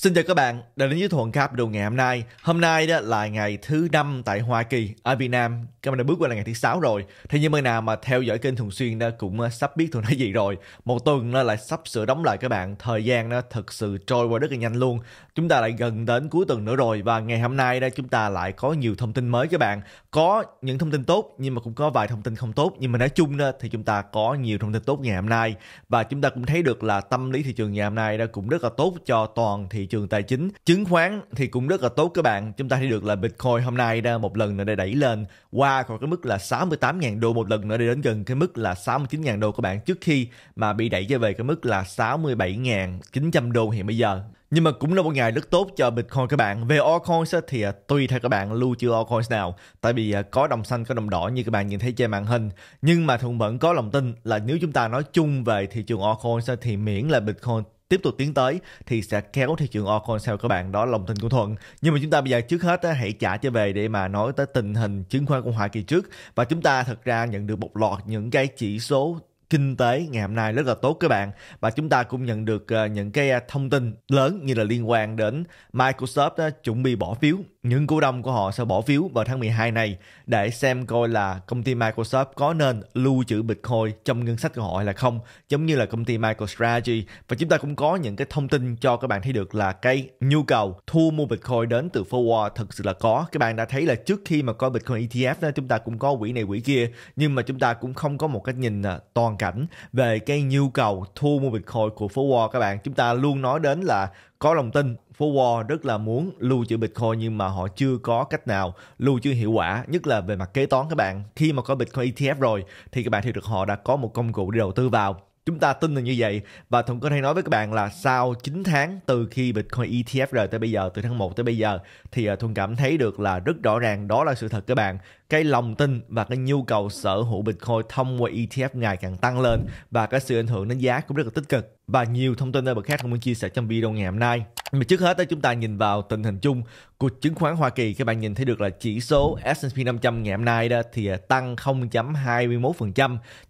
Xin chào các bạn đã đến với Thuận Capital ngày hôm nay. Hôm nay đó là ngày thứ năm tại Hoa Kỳ, ở Việt Nam. Các bạn đã bước qua là ngày thứ sáu rồi. thế nhưng mà nào mà theo dõi kênh thường xuyên đó cũng ờ, sắp biết Thuận nói gì rồi. Một tuần nó lại sắp sửa đóng lại các bạn. Thời gian nó thật sự trôi qua rất là nhanh luôn. Chúng ta lại gần đến cuối tuần nữa rồi và ngày hôm nay đó chúng ta lại có nhiều thông tin mới các bạn. Có những thông tin tốt nhưng mà cũng có vài thông tin không tốt. Nhưng mà nói chung đó thì chúng ta có nhiều thông tin tốt ngày hôm nay và chúng ta cũng thấy được là tâm lý thị trường ngày hôm nay đó cũng rất là tốt cho toàn thị trường tài chính chứng khoán thì cũng rất là tốt các bạn chúng ta thấy được là bitcoin hôm nay ra một lần nữa đã đẩy lên qua khỏi cái mức là 68.000 đô một lần nữa để đến gần cái mức là 69.000 đô các bạn trước khi mà bị đẩy trở về cái mức là 67.900 đô hiện bây giờ nhưng mà cũng là một ngày rất tốt cho Bitcoin các bạn. Về altcoins thì à, tùy theo các bạn lưu trữ altcoins nào. Tại vì à, có đồng xanh, có đồng đỏ như các bạn nhìn thấy trên màn hình. Nhưng mà Thuận vẫn có lòng tin là nếu chúng ta nói chung về thị trường altcoins thì miễn là Bitcoin tiếp tục tiến tới thì sẽ kéo thị trường Ocon sao các bạn đó lòng tin của Thuận nhưng mà chúng ta bây giờ trước hết hãy trả trở về để mà nói tới tình hình chứng khoán của Hoa Kỳ trước và chúng ta thật ra nhận được một loạt những cái chỉ số kinh tế ngày hôm nay rất là tốt các bạn và chúng ta cũng nhận được ờ, những cái ờ, thông tin lớn như là liên quan đến Microsoft chuẩn bị bỏ phiếu những cổ đông của họ sẽ bỏ phiếu vào tháng 12 này để xem coi là công ty Microsoft có nên lưu trữ Bitcoin trong ngân sách của họ hay là không, giống như là công ty MicroStrategy. Và chúng ta cũng có những cái thông tin cho các bạn thấy được là cái nhu cầu thu mua Bitcoin đến từ forward thực sự là có. Các bạn đã thấy là trước khi mà có Bitcoin ETF đó, chúng ta cũng có quỹ này quỹ kia, nhưng mà chúng ta cũng không có một cái nhìn à, toàn cảnh về cái nhu cầu thu mua Bitcoin của forward các bạn. Chúng ta luôn nói đến là có lòng tin phố Wall rất là muốn lưu trữ Bitcoin nhưng mà họ chưa có cách nào lưu trữ hiệu quả nhất là về mặt kế toán các bạn khi mà có Bitcoin ETF rồi thì các bạn thì được họ đã có một công cụ để đầu tư vào Chúng ta tin là như vậy và Thuận có hay nói với các bạn là sau 9 tháng từ khi Bitcoin ETF rời tới bây giờ, từ tháng 1 tới bây giờ thì ờ, Thuận cảm thấy được là rất rõ ràng đó là sự thật các bạn cái lòng tin và cái nhu cầu sở hữu Bitcoin thông qua ETF ngày càng tăng lên và cái sự ảnh hưởng đến giá cũng rất là tích cực và nhiều thông tin bật khác muốn chia sẻ trong video ngày hôm nay. Mà trước hết đó chúng ta nhìn vào tình hình chung của chứng khoán Hoa Kỳ các bạn nhìn thấy được là chỉ số S&P 500 ngày hôm nay đó thì à, tăng 0.21%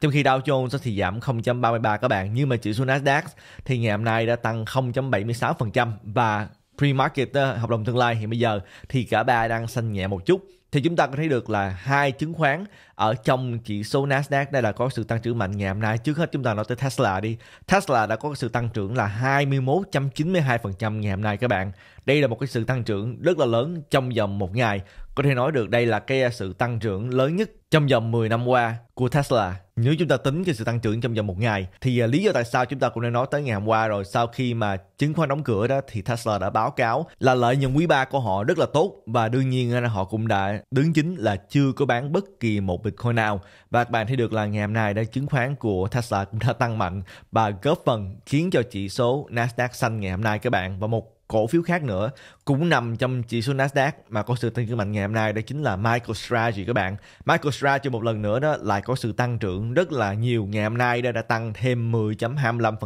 trong khi Dow Jones thì giảm 0.33 các bạn nhưng mà chỉ số Nasdaq thì ngày hôm nay đã tăng 0.76% và pre-market hợp đồng tương lai hiện bây giờ thì cả ba đang xanh nhẹ một chút thì chúng ta có thấy được là hai chứng khoán ở trong chỉ số Nasdaq đây là có sự tăng trưởng mạnh ngày hôm nay. Trước hết chúng ta nói tới Tesla đi. Tesla đã có sự tăng trưởng là 21.92% ngày hôm nay các bạn. Đây là một cái sự tăng trưởng rất là lớn trong vòng một ngày. Có thể nói được đây là cái à, sự tăng trưởng lớn nhất trong vòng 10 năm qua của Tesla. Nếu chúng ta tính cái sự tăng trưởng trong vòng một ngày thì à, lý do tại sao chúng ta cũng đã nói tới ngày hôm qua rồi sau khi mà chứng khoán đóng cửa đó thì Tesla đã báo cáo là lợi nhuận quý 3 của họ rất là tốt và đương nhiên là họ cũng đã đứng chính là chưa có bán bất kỳ một Bitcoin nào và các bạn thấy được là ngày hôm nay đã chứng khoán của Tesla cũng đã tăng mạnh và góp phần khiến cho chỉ số Nasdaq xanh ngày hôm nay các bạn và một cổ phiếu khác nữa cũng nằm trong chỉ số Nasdaq mà có sự tăng trưởng mạnh ngày hôm nay đó chính là MicroStrategy các bạn. MicroStrategy một lần nữa đó lại có sự tăng trưởng rất là nhiều ngày hôm nay đó đã tăng thêm 10.25%.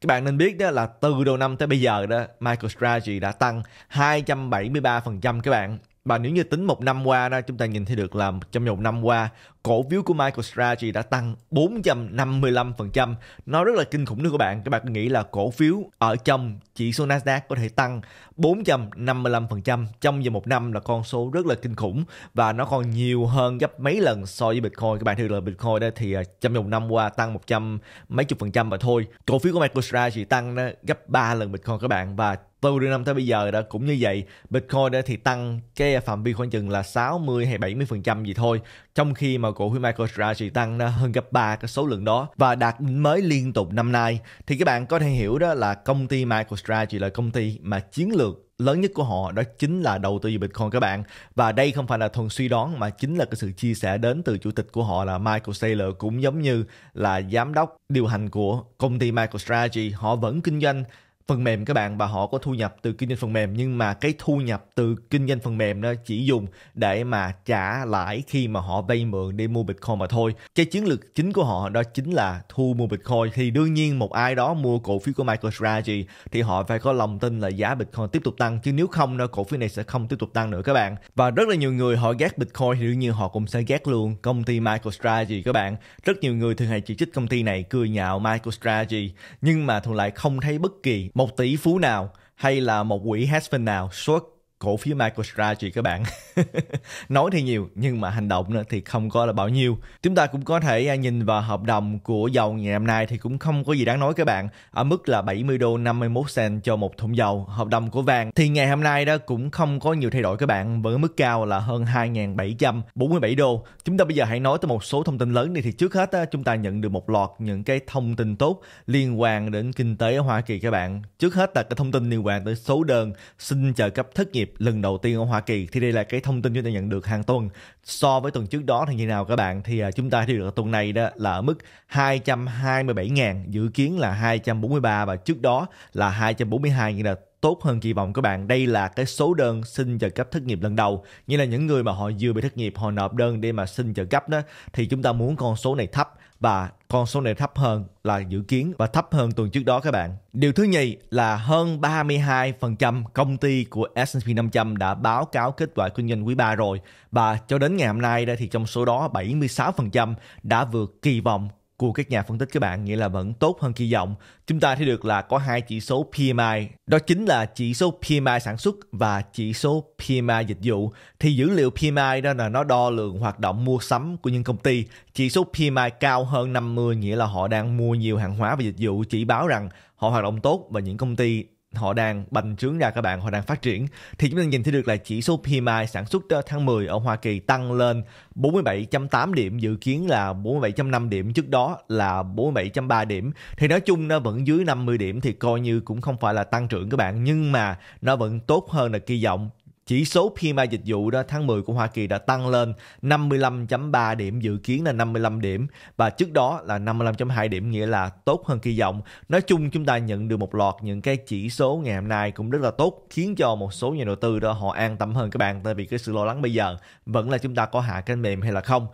Các bạn nên biết đó là từ đầu năm tới bây giờ đó MicroStrategy đã tăng 273% các bạn và nếu như tính một năm qua đó chúng ta nhìn thấy được là trong một năm qua cổ phiếu của MicroStrategy đã tăng 455%. Nó rất là kinh khủng đó các bạn. Các bạn nghĩ là cổ phiếu ở trong chỉ số Nasdaq có thể tăng 455% trong vòng một năm là con số rất là kinh khủng và nó còn nhiều hơn gấp mấy lần so với Bitcoin. Các bạn thấy là Bitcoin đó thì à, trong vòng năm qua tăng 100 mấy chục phần trăm mà thôi. Cổ phiếu của MicroStrategy tăng gấp 3 lần Bitcoin các bạn và từ đầu năm tới bây giờ đã cũng như vậy Bitcoin đã thì tăng cái phạm vi khoảng chừng là 60 hay 70 phần trăm gì thôi trong khi mà cổ phiếu MicroStrategy tăng hơn gấp 3 cái số lượng đó và đạt mới liên tục năm nay thì các bạn có thể hiểu đó là công ty MicroStrategy là công ty mà chiến lược lớn nhất của họ đó chính là đầu tư vào Bitcoin các bạn và đây không phải là thuần suy đoán mà chính là cái sự chia sẻ đến từ chủ tịch của họ là Michael Saylor cũng giống như là giám đốc điều hành của công ty MicroStrategy họ vẫn kinh doanh phần mềm các bạn và họ có thu nhập từ kinh doanh phần mềm nhưng mà cái thu nhập từ kinh doanh phần mềm đó chỉ dùng để mà trả lãi khi mà họ vay mượn để mua Bitcoin mà thôi. Cái chiến lược chính của họ đó chính là thu mua Bitcoin thì đương nhiên một ai đó mua cổ phiếu của MicroStrategy thì họ phải có lòng tin là giá Bitcoin tiếp tục tăng chứ nếu không nó cổ phiếu này sẽ không tiếp tục tăng nữa các bạn. Và rất là nhiều người họ ghét Bitcoin thì đương nhiên họ cũng sẽ ghét luôn công ty MicroStrategy các bạn. Rất nhiều người thường hay chỉ trích công ty này cười nhạo MicroStrategy nhưng mà thường lại không thấy bất kỳ một tỷ phú nào hay là một quỹ hedge fund nào suốt cổ phiếu MicroStrategy các bạn nói thì nhiều nhưng mà hành động thì không có là bao nhiêu chúng ta cũng có thể à, nhìn vào hợp đồng của dầu ngày hôm nay thì cũng không có gì đáng nói các bạn ở mức là 70 đô 51 cent cho một thùng dầu hợp đồng của vàng thì ngày hôm nay đó cũng không có nhiều thay đổi các bạn với mức cao là hơn 2.747 đô chúng ta bây giờ hãy nói tới một số thông tin lớn đi thì trước hết chúng ta nhận được một loạt những cái thông tin tốt liên quan đến kinh tế ở Hoa Kỳ các bạn trước hết là cái thông tin liên quan tới số đơn xin trợ cấp thất nghiệp nghiệp lần đầu tiên ở Hoa Kỳ thì đây là cái thông tin chúng ta nhận được hàng tuần so với tuần trước đó thì như nào các bạn thì à, chúng ta thì được tuần này đó là ở mức 227.000 dự kiến là 243 và trước đó là 242 như là tốt hơn kỳ vọng các bạn. Đây là cái số đơn xin trợ cấp thất nghiệp lần đầu. Như là những người mà họ vừa bị thất nghiệp, họ nộp đơn để mà xin trợ cấp đó thì chúng ta muốn con số này thấp và con số này thấp hơn là dự kiến và thấp hơn tuần trước đó các bạn. Điều thứ nhì là hơn 32% công ty của S&P 500 đã báo cáo kết quả kinh doanh quý 3 rồi và cho đến ngày hôm nay đây thì trong số đó 76% đã vượt kỳ vọng của các nhà phân tích các bạn nghĩa là vẫn tốt hơn kỳ vọng. Chúng ta thấy được là có hai chỉ số PMI, đó chính là chỉ số PMI sản xuất và chỉ số PMI dịch vụ. Thì dữ liệu PMI đó là nó đo lượng hoạt động mua sắm của những công ty. Chỉ số PMI cao hơn 50 nghĩa là họ đang mua nhiều hàng hóa và dịch vụ chỉ báo rằng họ hoạt động tốt và những công ty họ đang bành trướng ra các bạn, họ đang phát triển thì chúng ta nhìn thấy được là chỉ số PMI sản xuất ờ, tháng 10 ở Hoa Kỳ tăng lên 47.8 điểm dự kiến là 47.5 điểm trước đó là 47.3 điểm thì nói chung nó vẫn dưới 50 điểm thì coi như cũng không phải là tăng trưởng các bạn nhưng mà nó vẫn tốt hơn là kỳ vọng chỉ số PMI dịch vụ đó tháng 10 của Hoa Kỳ đã tăng lên 55.3 điểm dự kiến là 55 điểm và trước đó là 55.2 điểm nghĩa là tốt hơn kỳ vọng. Nói chung chúng ta nhận được một loạt những cái chỉ số ngày hôm nay cũng rất là tốt khiến cho một số nhà đầu tư đó họ an tâm hơn các bạn tại vì cái sự lo lắng bây giờ vẫn là chúng ta có hạ kênh mềm hay là không.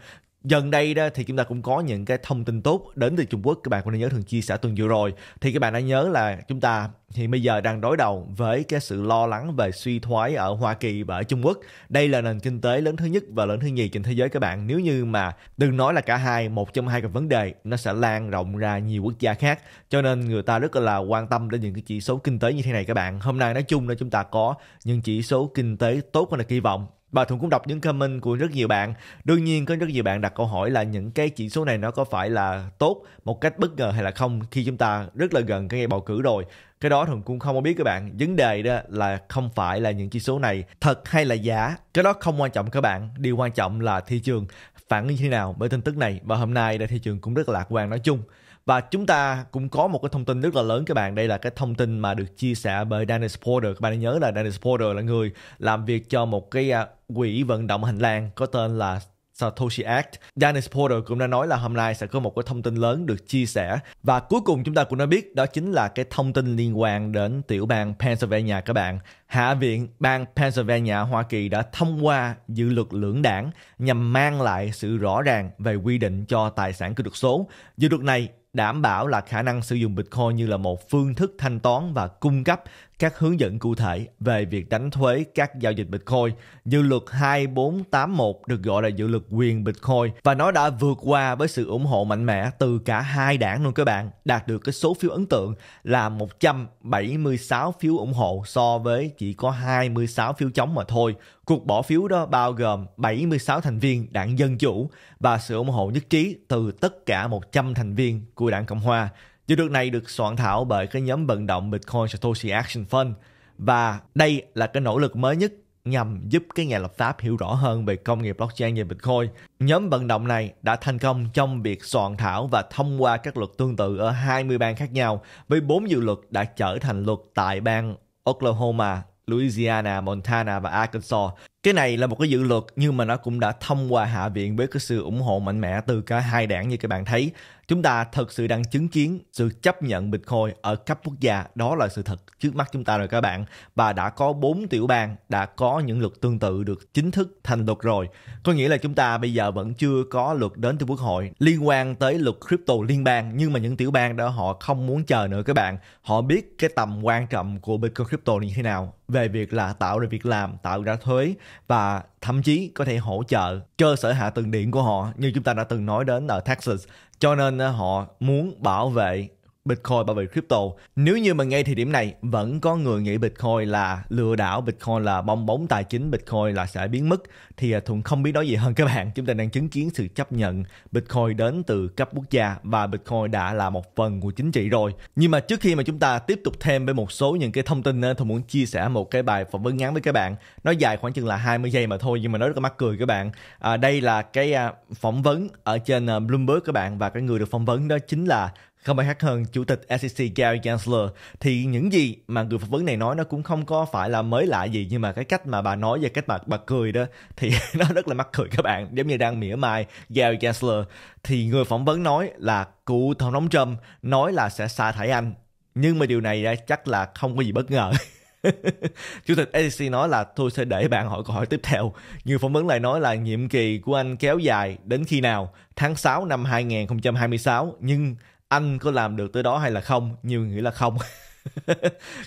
Gần đây đó thì chúng ta cũng có những cái thông tin tốt đến từ Trung Quốc. Các bạn cũng đã nhớ thường chia sẻ tuần vừa rồi. Thì các bạn đã nhớ là chúng ta thì bây giờ đang đối đầu với cái sự lo lắng về suy thoái ở Hoa Kỳ và ở Trung Quốc. Đây là nền kinh tế lớn thứ nhất và lớn thứ nhì trên thế giới các bạn. Nếu như mà đừng nói là cả hai, một trong hai cái vấn đề nó sẽ lan rộng ra nhiều quốc gia khác. Cho nên người ta rất là quan tâm đến những cái chỉ số kinh tế như thế này các bạn. Hôm nay nói chung là chúng ta có những chỉ số kinh tế tốt hơn là kỳ vọng Bà Thuận cũng đọc những comment của rất nhiều bạn. Đương nhiên có rất nhiều bạn đặt câu hỏi là những cái chỉ số này nó có phải là tốt một cách bất ngờ hay là không khi chúng ta rất là gần cái ngày bầu cử rồi. Cái đó Thuận cũng không có biết các bạn. Vấn đề đó là không phải là những chỉ số này thật hay là giả. Cái đó không quan trọng các bạn. Điều quan trọng là thị trường phản ứng như thế nào bởi tin tức này và hôm nay thì thị trường cũng rất là lạc quan nói chung. Và chúng ta cũng có một cái thông tin rất là lớn các bạn. Đây là cái thông tin mà được chia sẻ bởi Dennis Porter. Các bạn nhớ là Dennis Porter là người làm việc cho một cái à, quỹ vận động hành lang có tên là Satoshi Act. Dennis Porter cũng đã nói là hôm nay sẽ có một cái thông tin lớn được chia sẻ. Và cuối cùng chúng ta cũng đã biết đó chính là cái thông tin liên quan đến tiểu bang Pennsylvania các bạn. Hạ viện bang Pennsylvania Hoa Kỳ đã thông qua dự luật lưỡng đảng nhằm mang lại sự rõ ràng về quy định cho tài sản kỹ thuật số. Dự luật này đảm bảo là khả năng sử dụng Bitcoin như là một phương thức thanh toán và cung cấp các hướng dẫn cụ thể về việc đánh thuế các giao dịch Bitcoin. Dự luật 2481 được gọi là dự luật quyền Bitcoin và nó đã vượt qua với sự ủng hộ mạnh mẽ từ cả hai đảng luôn các bạn, đạt được cái số phiếu ấn tượng là 176 phiếu ủng hộ so với chỉ có 26 phiếu chống mà thôi. Cuộc bỏ phiếu đó bao gồm 76 thành viên đảng Dân Chủ và sự ủng hộ nhất trí từ tất cả 100 thành viên của đảng Cộng Hòa. Dự luật này được soạn thảo bởi cái nhóm vận động Bitcoin Satoshi Action Fund và đây là cái nỗ lực mới nhất nhằm giúp các nhà lập pháp hiểu rõ hơn về công nghiệp blockchain và Bitcoin. Nhóm vận động này đã thành công trong việc soạn thảo và thông qua các luật tương tự ở 20 bang khác nhau, với 4 dự luật đã trở thành luật tại bang Oklahoma, Louisiana, Montana và Arkansas. Cái này là một cái dự luật nhưng mà nó cũng đã thông qua Hạ viện với cái sự ủng hộ mạnh mẽ từ cả hai đảng như các bạn thấy chúng ta thực sự đang chứng kiến sự chấp nhận Bitcoin ở cấp quốc gia. Đó là sự thật trước mắt chúng ta rồi các bạn. Và đã có 4 tiểu bang đã có những luật tương tự được chính thức thành luật rồi. Có nghĩa là chúng ta bây giờ vẫn chưa có luật đến từ quốc hội liên quan tới luật crypto liên bang. Nhưng mà những tiểu bang đó họ không muốn chờ nữa các bạn. Họ biết cái tầm quan trọng của Bitcoin crypto như thế nào về việc là tạo ra việc làm, tạo ra thuế và thậm chí có thể hỗ trợ cơ sở hạ tầng điện của họ như chúng ta đã từng nói đến ở Texas cho nên ờ, họ muốn bảo vệ Bitcoin bảo vệ crypto. Nếu như mà ngay thời điểm này vẫn có người nghĩ Bitcoin là lừa đảo, Bitcoin là bong bóng tài chính, Bitcoin là sẽ biến mất thì à, Thuận không biết nói gì hơn các bạn. Chúng ta đang chứng kiến sự chấp nhận Bitcoin đến từ cấp quốc gia và Bitcoin đã là một phần của chính trị rồi. Nhưng mà trước khi mà chúng ta tiếp tục thêm với một số những cái thông tin Thuận muốn chia sẻ một cái bài phỏng vấn ngắn với các bạn. Nó dài khoảng chừng là 20 giây mà thôi nhưng mà nó rất là mắc cười các bạn. À, đây là cái à, phỏng vấn ở trên à, Bloomberg các bạn và cái người được phỏng vấn đó chính là không ai khác hơn chủ tịch SEC Gary Gensler thì những gì mà người phỏng vấn này nói nó cũng không có phải là mới lạ gì nhưng mà cái cách mà bà nói và cách mà bà cười đó thì nó rất là mắc cười các bạn giống như đang mỉa mai Gary Gensler thì người phỏng vấn nói là cựu tổng thống Trump nói là sẽ sa thải anh nhưng mà điều này chắc là không có gì bất ngờ Chủ tịch SEC nói là tôi sẽ để bạn hỏi câu hỏi tiếp theo. Người phỏng vấn lại nói là nhiệm kỳ của anh kéo dài đến khi nào? Tháng 6 năm 2026. Nhưng anh có làm được tới đó hay là không nhiều người nghĩ là không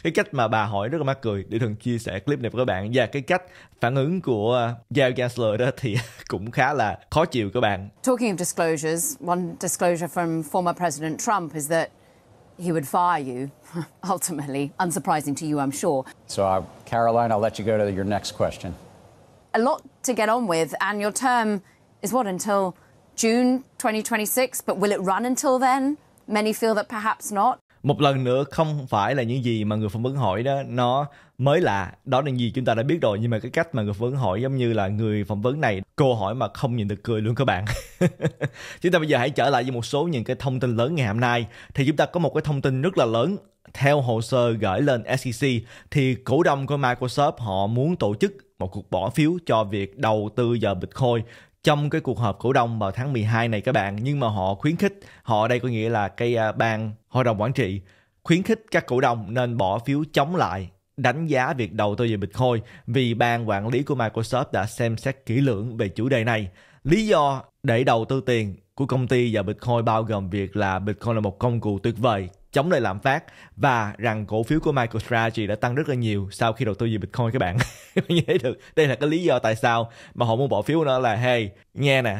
cái cách mà bà hỏi rất là mắc cười để thường chia sẻ clip này với các bạn và cái cách phản ứng của Giao uh, Gansler đó thì cũng khá là khó chịu các bạn. Talking of disclosures, one disclosure from former President Trump is that he would fire you, ultimately. Unsurprising to you, I'm sure. So, uh, Caroline, I'll let you go to your next question. A lot to get on with, and your term is what, until June 2026? But will it run until then? Many feel that perhaps not. Một lần nữa không phải là những gì mà người phỏng vấn hỏi đó nó mới lạ, đó là gì chúng ta đã biết rồi nhưng mà cái cách mà người phỏng vấn hỏi giống như là người phỏng vấn này cô hỏi mà không nhìn được cười luôn các bạn. chúng ta bây giờ hãy trở lại với một số những cái thông tin lớn ngày hôm nay thì chúng ta có một cái thông tin rất là lớn theo hồ sơ gửi lên SEC thì cổ đông của Microsoft họ muốn tổ chức một cuộc bỏ phiếu cho việc đầu tư vào Bitcoin trong cái cuộc họp cổ đông vào tháng 12 này các bạn nhưng mà họ khuyến khích họ đây có nghĩa là cái à, ban hội đồng quản trị khuyến khích các cổ đông nên bỏ phiếu chống lại đánh giá việc đầu tư về Bitcoin vì ban quản lý của Microsoft đã xem xét kỹ lưỡng về chủ đề này. Lý do để đầu tư tiền của công ty vào Bitcoin bao gồm việc là Bitcoin là một công cụ tuyệt vời chống lại lạm phát và rằng cổ phiếu của MicroStrategy đã tăng rất là nhiều sau khi đầu tư về Bitcoin các bạn. như thấy được đây là cái lý do tại sao mà họ muốn bỏ phiếu nó là hey nghe nè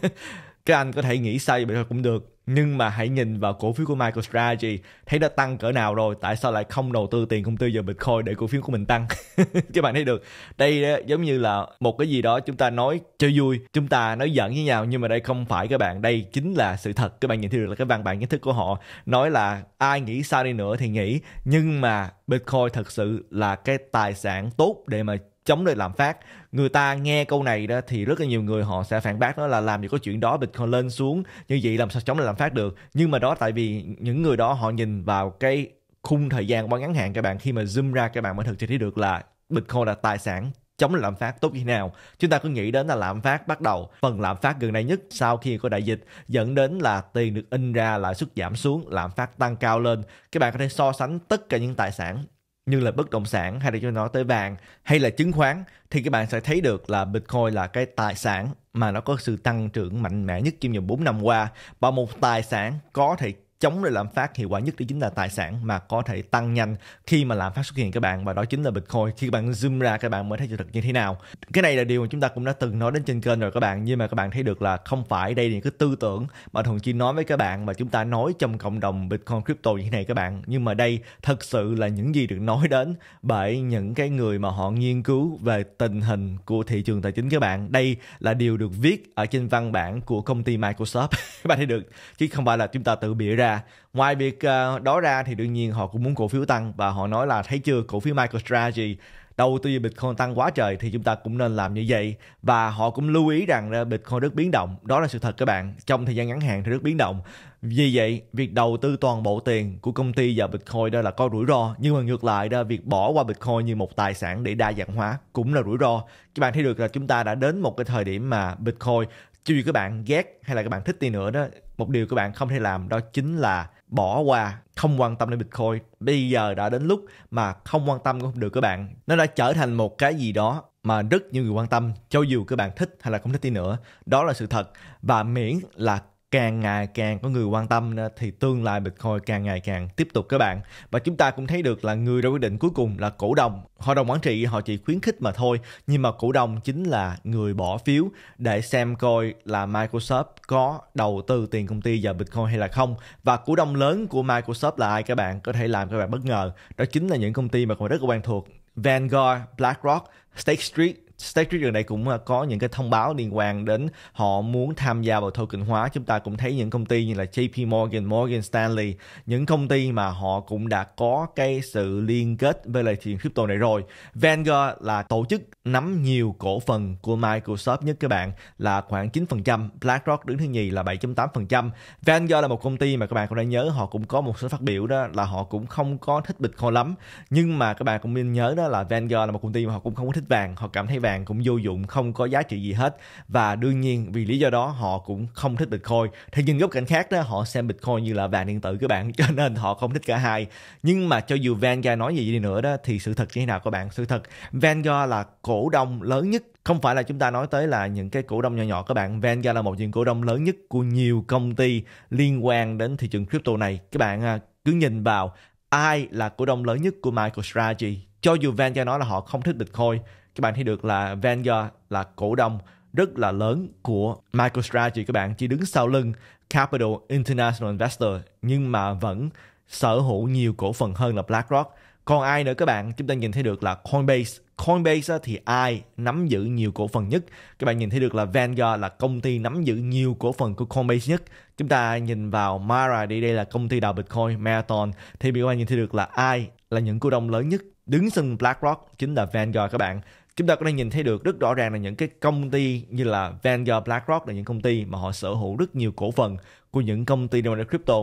các anh có thể nghĩ sai về Bitcoin cũng được nhưng mà hãy nhìn vào cổ phiếu của MicroStrategy thấy đã tăng cỡ nào rồi tại sao lại không đầu tư tiền công ty vào Bitcoin để cổ phiếu của mình tăng các bạn thấy được đây giống như là một cái gì đó chúng ta nói cho vui chúng ta nói giận với nhau nhưng mà đây không phải các bạn đây chính là sự thật các bạn nhìn thấy được là cái văn bản kiến thức của họ nói là ai nghĩ sao đi nữa thì nghĩ nhưng mà Bitcoin thật sự là cái tài sản tốt để mà chống lại lạm phát người ta nghe câu này đó thì rất là nhiều người họ sẽ phản bác đó là làm gì có chuyện đó bitcoin lên xuống như vậy làm sao chống lại lạm phát được nhưng mà đó tại vì những người đó họ nhìn vào cái khung thời gian quá ngắn hạn các bạn khi mà zoom ra các bạn mới thực sự thấy được là bitcoin là tài sản chống lạm phát tốt như thế nào chúng ta cứ nghĩ đến là lạm phát bắt đầu phần lạm phát gần đây nhất sau khi có đại dịch dẫn đến là tiền được in ra lãi suất giảm xuống lạm phát tăng cao lên các bạn có thể so sánh tất cả những tài sản như là bất động sản hay là cho nó tới vàng hay là chứng khoán thì các bạn sẽ thấy được là Bitcoin là cái tài sản mà nó có sự tăng trưởng mạnh mẽ nhất trong vòng 4 năm qua và một tài sản có thể chống lại lạm phát hiệu quả nhất đó chính là tài sản mà có thể tăng nhanh khi mà lạm phát xuất hiện các bạn và đó chính là Bitcoin khi các bạn zoom ra các bạn mới thấy sự thật như thế nào cái này là điều mà chúng ta cũng đã từng nói đến trên kênh rồi các bạn nhưng mà các bạn thấy được là không phải đây là những cái tư tưởng mà Thuận Chi nói với các bạn mà chúng ta nói trong cộng đồng Bitcoin crypto như thế này các bạn nhưng mà đây thật sự là những gì được nói đến bởi những cái người mà họ nghiên cứu về tình hình của thị trường tài chính các bạn đây là điều được viết ở trên văn bản của công ty Microsoft các bạn thấy được chứ không phải là chúng ta tự bịa ra đà ngoài việc ờ, đó ra thì đương nhiên họ cũng muốn cổ phiếu tăng và họ nói là thấy chưa cổ phiếu MicroStrategy đầu tư vào Bitcoin tăng quá trời thì chúng ta cũng nên làm như vậy và họ cũng lưu ý rằng Bitcoin rất biến động đó là sự thật các bạn trong thời gian ngắn hạn thì rất biến động vì vậy việc đầu tư toàn bộ tiền của công ty vào Bitcoin đó là có rủi ro nhưng mà ngược lại đó việc bỏ qua Bitcoin như một tài sản để đa dạng hóa cũng là rủi ro các bạn thấy được là chúng ta đã đến một cái thời điểm mà Bitcoin chứ dù các bạn ghét hay là các bạn thích đi nữa đó một điều các bạn không thể làm đó chính là bỏ qua không quan tâm đến bitcoin bây giờ đã đến lúc mà không quan tâm cũng không được các bạn nó đã trở thành một cái gì đó mà rất nhiều người quan tâm cho dù các bạn thích hay là không thích đi nữa đó là sự thật và miễn là càng ngày càng có người quan tâm thì tương lai Bitcoin càng ngày càng tiếp tục các bạn. Và chúng ta cũng thấy được là người ra quyết định cuối cùng là cổ đông. Hội đồng quản trị họ chỉ khuyến khích mà thôi, nhưng mà cổ đông chính là người bỏ phiếu để xem coi là Microsoft có đầu tư tiền công ty vào Bitcoin hay là không. Và cổ đông lớn của Microsoft là ai các bạn? Có thể làm các bạn bất ngờ. Đó chính là những công ty mà còn rất quen thuộc Vanguard, BlackRock, State Street State Street gần đây cũng à, có những cái thông báo liên quan đến họ muốn tham gia vào token hóa. Chúng ta cũng thấy những công ty như là JP Morgan, Morgan Stanley, những công ty mà họ cũng đã có cái sự liên kết với lại thị trường crypto này rồi. Vanguard là tổ chức nắm nhiều cổ phần của Microsoft nhất các bạn là khoảng 9%, BlackRock đứng thứ nhì là 7.8%. Vanguard là một công ty mà các bạn cũng đã nhớ họ cũng có một số phát biểu đó là họ cũng không có thích Bitcoin lắm. Nhưng mà các bạn cũng nên nhớ đó là Vanguard là một công ty mà họ cũng không có thích vàng, họ cảm thấy vàng vàng cũng vô dụng không có giá trị gì hết và đương nhiên vì lý do đó họ cũng không thích bitcoin thế nhưng góc cạnh khác đó họ xem bitcoin như là vàng điện tử các bạn cho nên họ không thích cả hai nhưng mà cho dù Vanguard nói gì đi nữa đó thì sự thật như thế nào các bạn sự thật Vanguard là cổ đông lớn nhất không phải là chúng ta nói tới là những cái cổ đông nhỏ nhỏ các bạn Vanguard là một những cổ đông lớn nhất của nhiều công ty liên quan đến thị trường crypto này các bạn à, cứ nhìn vào ai là cổ đông lớn nhất của MicroStrategy cho dù Vanguard nói là họ không thích Bitcoin các bạn thấy được là Vanguard là cổ đông rất là lớn của MicroStrategy các bạn chỉ đứng sau lưng Capital International Investor nhưng mà vẫn sở hữu nhiều cổ phần hơn là BlackRock. Còn ai nữa các bạn, chúng ta nhìn thấy được là Coinbase. Coinbase thì ai nắm giữ nhiều cổ phần nhất? Các bạn nhìn thấy được là Vanguard là công ty nắm giữ nhiều cổ phần của Coinbase nhất. Chúng ta nhìn vào Mara đi, đây là công ty đào Bitcoin, Marathon. Thì các bạn nhìn thấy được là ai là những cổ đông lớn nhất đứng sân BlackRock chính là Vanguard các bạn chúng ta có thể nhìn thấy được rất rõ ràng là những cái công ty như là Vanguard, BlackRock là những công ty mà họ sở hữu rất nhiều cổ phần của những công ty liên quan crypto.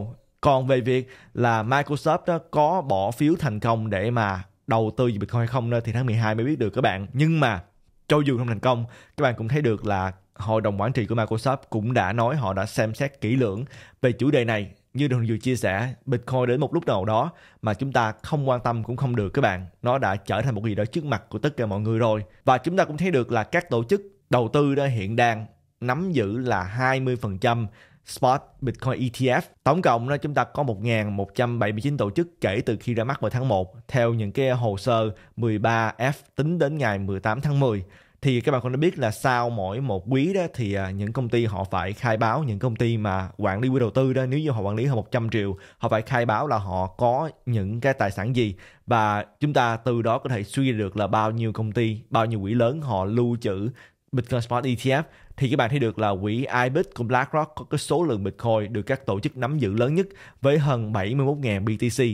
Còn về việc là Microsoft đó có bỏ phiếu thành công để mà đầu tư về Bitcoin hay không thì tháng 12 mới biết được các bạn. Nhưng mà cho dù không thành công, các bạn cũng thấy được là hội đồng quản trị của Microsoft cũng đã nói họ đã xem xét kỹ lưỡng về chủ đề này như đồng vừa chia sẻ bitcoin đến một lúc nào đó mà chúng ta không quan tâm cũng không được các bạn nó đã trở thành một gì đó trước mặt của tất cả mọi người rồi và chúng ta cũng thấy được là các tổ chức đầu tư đó hiện đang nắm giữ là 20% spot Bitcoin ETF. Tổng cộng đó chúng ta có 1.179 tổ chức kể từ khi ra mắt vào tháng 1 theo những cái hồ sơ 13F tính đến ngày 18 tháng 10 thì các bạn cũng đã biết là sau mỗi một quý đó thì à, những công ty họ phải khai báo những công ty mà quản lý quỹ đầu tư đó nếu như họ quản lý hơn 100 triệu họ phải khai báo là họ có những cái tài sản gì và chúng ta từ đó có thể suy được là bao nhiêu công ty bao nhiêu quỹ lớn họ lưu trữ Bitcoin Spot ETF thì các bạn thấy được là quỹ iBit của BlackRock có cái số lượng Bitcoin được các tổ chức nắm giữ lớn nhất với hơn 71.000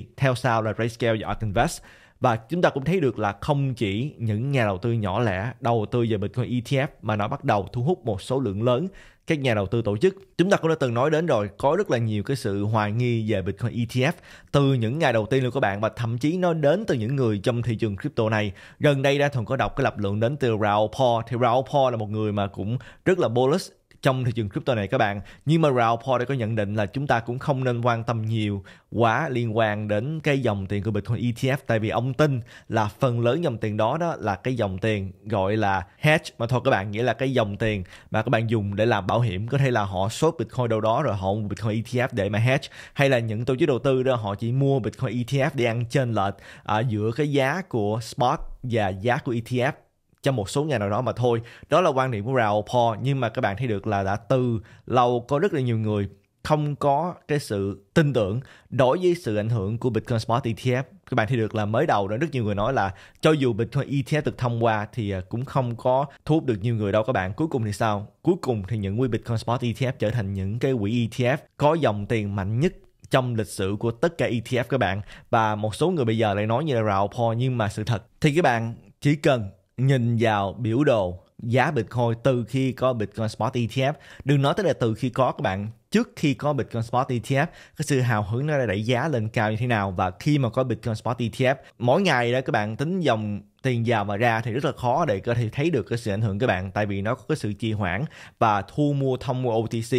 BTC theo sau là Grayscale và Ark Invest và chúng ta cũng thấy được là không chỉ những nhà đầu tư nhỏ lẻ đầu tư về Bitcoin ETF mà nó bắt đầu thu hút một số lượng lớn các nhà đầu tư tổ chức. Chúng ta cũng đã từng nói đến rồi, có rất là nhiều cái sự hoài nghi về Bitcoin ETF từ những ngày đầu tiên luôn các bạn và thậm chí nó đến từ những người trong thị trường crypto này. Gần đây đã thường có đọc cái lập luận đến từ Rao Paul thì Rao Paul là một người mà cũng rất là bullish trong thị trường crypto này các bạn nhưng mà Rao đã có nhận định là chúng ta cũng không nên quan tâm nhiều quá liên quan đến cái dòng tiền của Bitcoin ETF tại vì ông tin là phần lớn dòng tiền đó đó là cái dòng tiền gọi là hedge mà thôi các bạn nghĩa là cái dòng tiền mà các bạn dùng để làm bảo hiểm có thể là họ sốt Bitcoin đâu đó rồi họ mua Bitcoin ETF để mà hedge hay là những tổ chức đầu tư đó họ chỉ mua Bitcoin ETF để ăn trên lệch à, giữa cái giá của spot và giá của ETF cho một số nhà nào đó mà thôi đó là quan điểm của Rao Paul nhưng mà các bạn thấy được là đã từ lâu có rất là nhiều người không có cái sự tin tưởng đối với sự ảnh hưởng của Bitcoin Spot ETF. Các bạn thấy được là mới đầu đó rất nhiều người nói là cho dù Bitcoin ETF được thông qua thì à, cũng không có thu hút được nhiều người đâu các bạn. Cuối cùng thì sao? Cuối cùng thì những quỹ Bitcoin Spot ETF trở thành những cái quỹ ETF có dòng tiền mạnh nhất trong lịch sử của tất cả ETF các bạn. Và một số người bây giờ lại nói như là Rào Po, nhưng mà sự thật thì các bạn chỉ cần nhìn vào biểu đồ giá Bitcoin từ khi có Bitcoin Spot ETF. Đừng nói tới là từ khi có các bạn, trước khi có Bitcoin Spot ETF, cái sự hào hứng nó đã đẩy giá lên cao như thế nào và khi mà có Bitcoin Spot ETF, mỗi ngày đó các bạn tính dòng tiền vào và ra thì rất là khó để có thể thấy được cái sự ảnh hưởng các bạn tại vì nó có cái sự trì hoãn và thu mua thông qua OTC